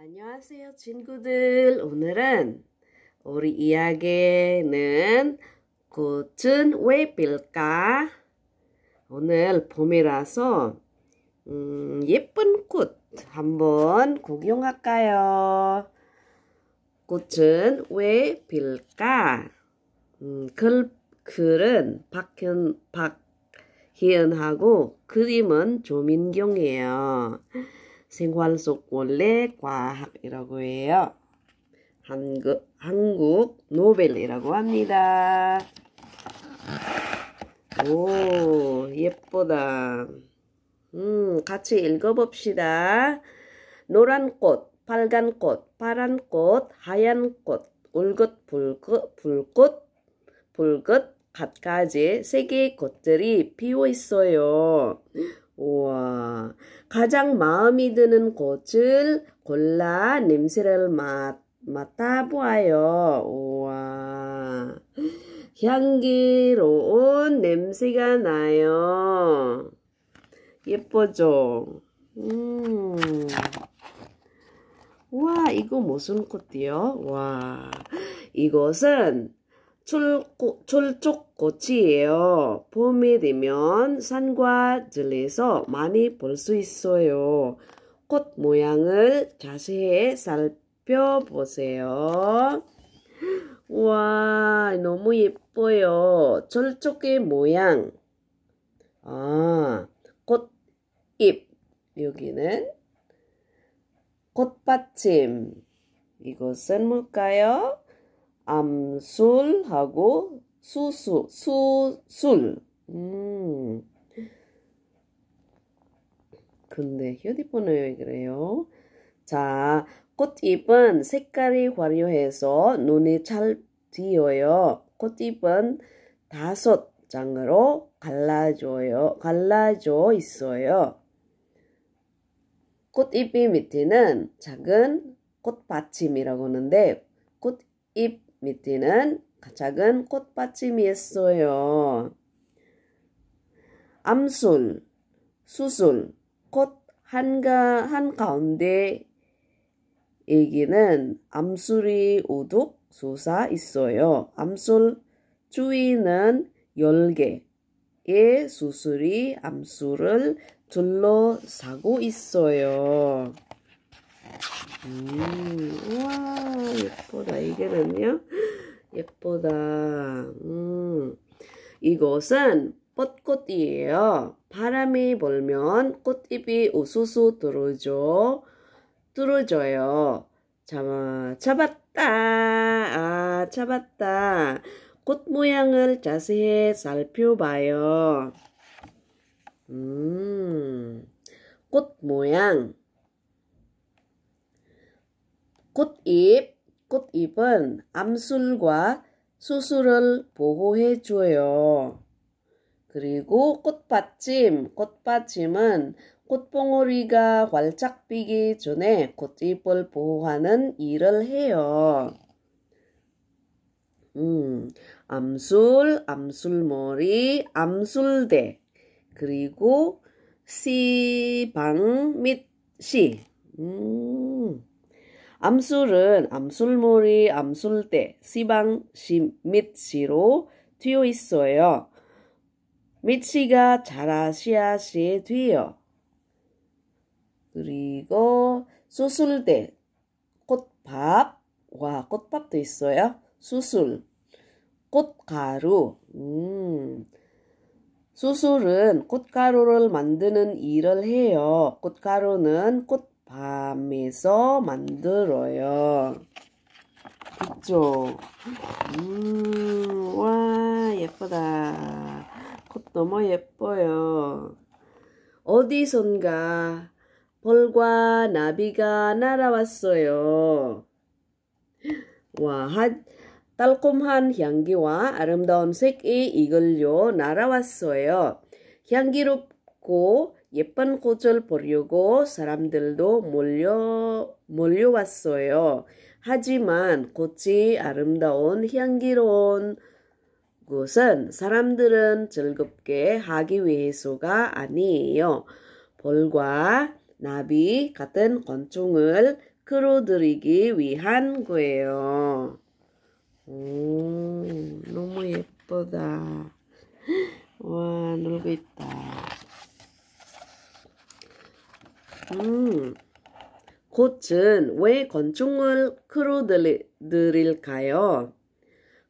안녕하세요 친구들 오늘은 우리 이야기는 꽃은 왜 필까 오늘 봄이라서 음, 예쁜 꽃 한번 구경할까요 꽃은 왜 필까 음, 글, 글은 박현, 박희은하고 그림은 조민경이에요 생활속 원래 과학이라고 해요. 한국, 한국 노벨이라고 합니다. 오, 예쁘다. 음, 같이 읽어봅시다. 노란 꽃, 빨간 꽃, 파란 꽃, 하얀 꽃, 울긋, 불긋, 불꽃, 불긋, 갖가지 세 개의 꽃들이 피어 있어요. 우와. 가장 마음이 드는 꽃을 골라 냄새를 맡, 맡아보아요. 우와. 향기로운 냄새가 나요. 예뻐죠? 음. 와, 이거 무슨 꽃이요? 와, 이것은 출고, 꽃이에요 봄이 되면 산과 들에서 많이 볼 수 있어요. 꽃 모양을 자세히 살펴보세요. 와 너무 예뻐요. 철쭉의 모양. 아, 꽃잎. 여기는 꽃받침. 이것은 뭘까요? 암술하고 수수 수술 음. 근데 휴대폰은 왜 그래요? 자, 꽃잎은 색깔이 화려해서 눈이잘 띄어요. 꽃잎은 다섯 장으로 갈라져요. 갈라져 있어요. 꽃잎이 밑에는 작은 꽃받침이라고 하는데 꽃잎 밑에는 작은 꽃받침이있어요 암술, 수술, 꽃 한가, 한가운데 에기는 암술이 우둑 솟사 있어요. 암술 주위는 열개의 수술이 암술을 둘러싸고 있어요. 음, 우와, 예쁘다. 이게는요? 예쁘다. 음, 이것은 벚꽃이에요. 바람이 불면 꽃잎이 우수수 뚫어져, 뚫어져요. 잡아, 잡았다. 아, 잡았다. 꽃 모양을 자세히 살펴봐요. 음, 꽃 모양. 꽃잎, 꽃잎은 암술과 수술을 보호해 줘요. 그리고 꽃받침, 꽃받침은 꽃봉오리가 활짝 피기 전에 꽃잎을 보호하는 일을 해요. 음, 암술, 암술머리, 암술대, 그리고 시방 및 시. 음. 암술은 암술머리, 암술대, 시방, 시, 밑시로 되어 있어요. 미치가 자라시아시에 뒤요. 그리고 수술대, 꽃밥, 와 꽃밥도 있어요. 수술, 꽃가루, 음. 수술은 꽃가루를 만드는 일을 해요. 꽃가루는 꽃 밤에서 만들어요. 그쵸? 음, 와, 예쁘다. 꽃 너무 예뻐요. 어디선가 벌과 나비가 날아왔어요. 와, 한, 달콤한 향기와 아름다운 색이 이글려 날아왔어요. 향기롭고 예쁜 꽃을 보려고 사람들도 몰려, 몰려왔어요. 하지만 꽃이 아름다운 향기로운 곳은 사람들은 즐겁게 하기 위해서가 아니에요. 벌과 나비 같은 권총을 끌어들이기 위한 거예요. 오, 너무 예쁘다. 와, 놀고 있다. 음, 꽃은 왜건축물크어들일까요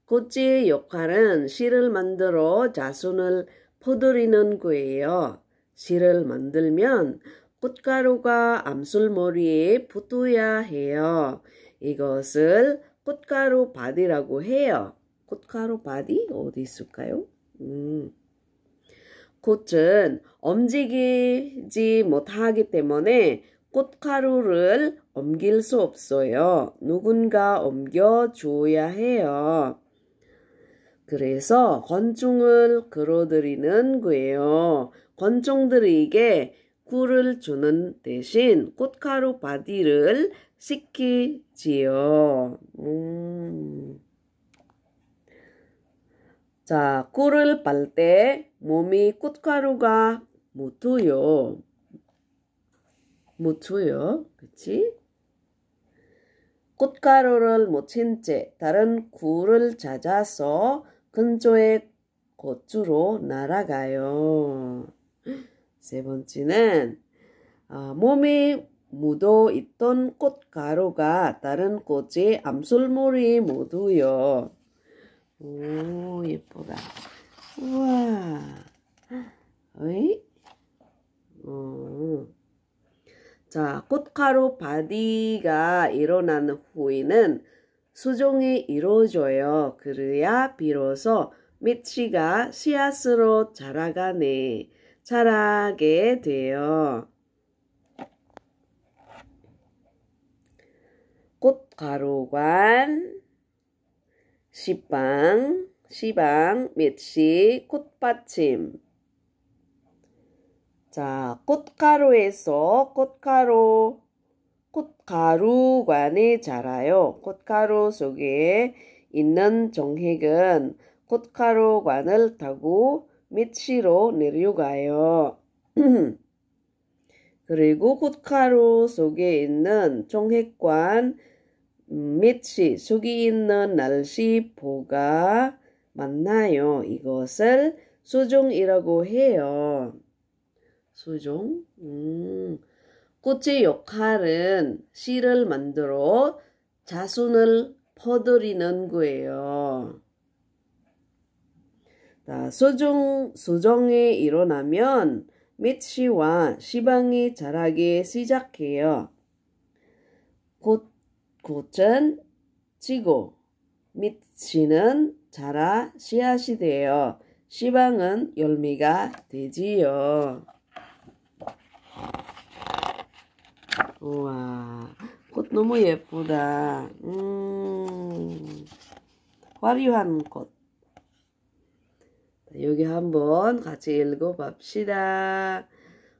꽃의 역할은 실을 만들어 자손을 퍼뜨리는 거예요. 실을 만들면 꽃가루가 암술머리에 붙어야 해요. 이것을 꽃가루 바디라고 해요. 꽃가루 바디 어디 있을까요? 음. 꽃은 움직이지 못하기 때문에 꽃가루를 옮길 수 없어요. 누군가 옮겨줘야 해요. 그래서 건총을 걸어드리는 거예요. 건총들에게 꿀을 주는 대신 꽃가루 바디를 시키지요. 음. 자, 꿀을 빨 때 몸이 꽃가루가 묻어요. 묻혀요. 그치? 꽃가루를 묻힌 채 다른 굴을 찾아서 근처의 고추로 날아가요. 세 번째는 아, 몸이 묻어 있던 꽃가루가 다른 꽃의 암술물이 묻어요. 오 예쁘다 우와 어이 어. 자 꽃가루 바디가 일어난 후에는 수종이 이루어져요 그래야 비로소 미치가 씨앗으로 자라가네 자라게 돼요 꽃가루관 시방, 시방 및 시, 꽃받침. 자, 꽃가루에서 꽃가루, 꽃가루관이 자라요. 꽃가루 속에 있는 종핵은 꽃가루관을 타고 밑시로 내려가요. 그리고 꽃가루 속에 있는 종핵관 밑이 속이 있는 날씨 보가 맞나요 이것을 수종이라고 해요. 수종? 음. 꽃의 역할은 씨를 만들어 자순을 퍼뜨리는 거예요. 자, 수종, 수종이 일어나면 밑씨와 시방이 자라기 시작해요. 굳은 지고 밑 씨는 자라 씨앗이 되어 시방은 열미가 되지요. 우와 꽃 너무 예쁘다. 음, 화려한 꽃. 여기 한번 같이 읽어봅시다.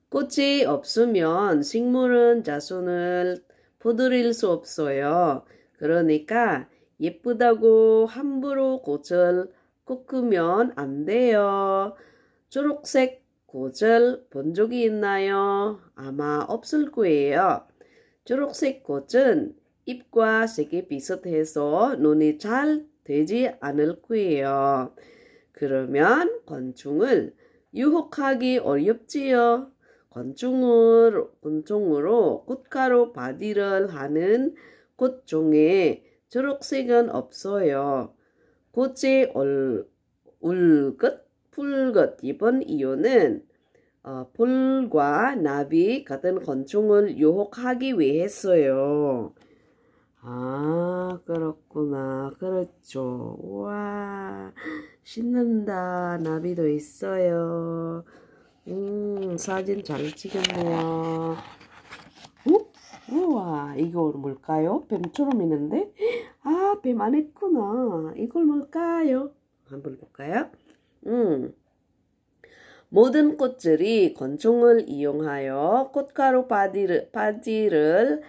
꽃이 없으면 식물은 자손을 부드릴 수 없어요. 그러니까 예쁘다고 함부로 고을 꺾으면 안 돼요. 초록색 고을본 적이 있나요? 아마 없을 거예요. 초록색 꽃은 잎과 색이 비슷해서 눈이 잘 되지 않을 거예요. 그러면 건충을 유혹하기 어렵지요. 건충을, 건충으로 꽃가루 바디를 하는 꽃종에 초록색은 없어요. 꽃이 올, 울긋, 풀긋 이번 이유는 어, 풀과 나비 같은 건충을 유혹하기 위해서요. 아 그렇구나 그렇죠 와 신난다 나비도 있어요 음 사진 잘 찍었네요 우? 우와 이거 뭘까요? 뱀처럼 있는데 아뱀 안했구나 이걸 뭘까요? 한번 볼까요? 음 모든 꽃들이 건총을 이용하여 꽃가루 바디를, 바디를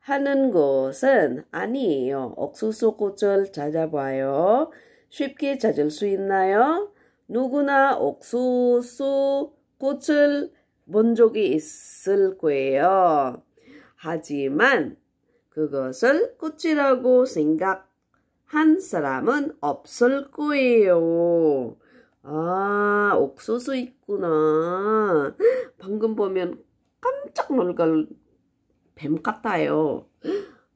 하는 곳은 아니에요. 옥수수 꽃을 찾아봐요. 쉽게 찾을 수 있나요? 누구나 옥수수 꽃을 본 적이 있을 거예요. 하지만 그것을 꽃이라고 생각한 사람은 없을 거예요. 아, 옥수수 있구나. 방금 보면 깜짝 놀랄 뱀 같아요.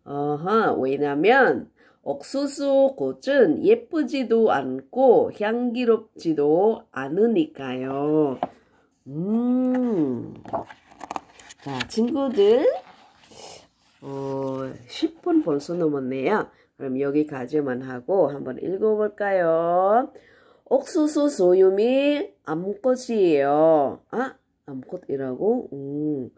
어허, 왜냐면 옥수수 꽃은 예쁘지도 않고 향기롭지도 않으니까요. 친구들 어, 10분 벌써 넘었네요. 그럼 여기가지만 하고 한번 읽어볼까요? 옥수수 소유미 암꽃이에요. 아, 암꽃이라고? 음.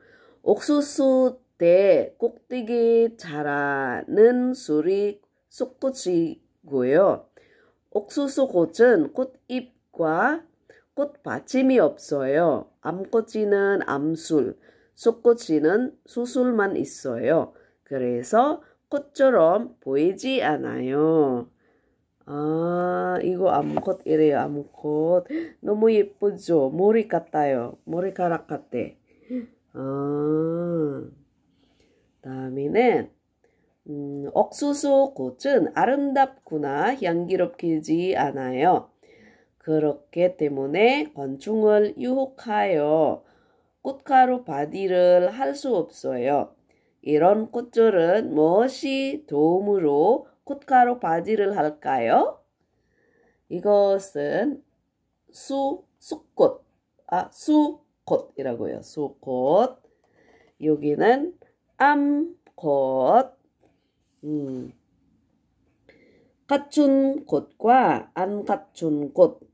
옥수수 대 꼭대기 자라는 술이 쑥꽃이고요. 옥수수 꽃은 꽃잎과 꽃받침이 없어요. 암꽃이는 암술, 솟구치는 수술만 있어요. 그래서 꽃처럼 보이지 않아요. 아, 이거 암컷이래요, 암컷. 너무 예쁘죠? 머리 같아요. 머리카락 같아. 아, 다음에는 음, 옥수수 꽃은 아름답구나 향기롭기지 않아요. 그렇게 때문에 건충을 유혹하여 꽃가루 바디를 할 수 없어요. 이런 꽃들은 무엇이 도움으로 꽃가루 바디를 할까요? 이것은 수, 수꽃, 아, 수꽃이라고 해요. 수꽃. 여기는 암꽃. 음. 갖춘 꽃과 안 갖춘 꽃.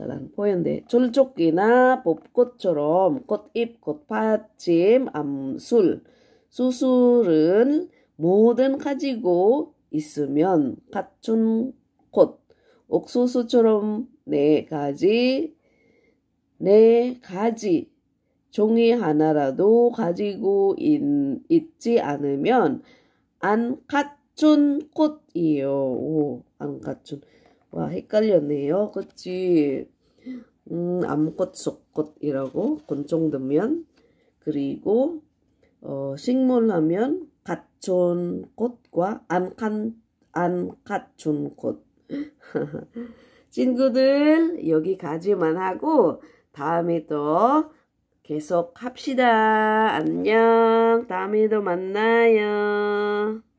사랑 보였는 졸족이나 벚꽃처럼 꽃잎, 꽃받침, 암술, 수술은 모든 가지고 있으면 갖춘 꽃, 옥수수처럼 네 가지, 네 가지 종이 하나라도 가지고 있, 있지 않으면 안 갖춘 꽃이요 오, 안 갖춘. 와 헷갈렸네요 그치 음, 암컷 속컷이라고 곤충드면 그리고 어, 식물하면 갓촌꽃과 암칸 암갓촌꽃 친구들 여기가지만 하고 다음에 또 계속 합시다. 안녕. 다음에도 만나요.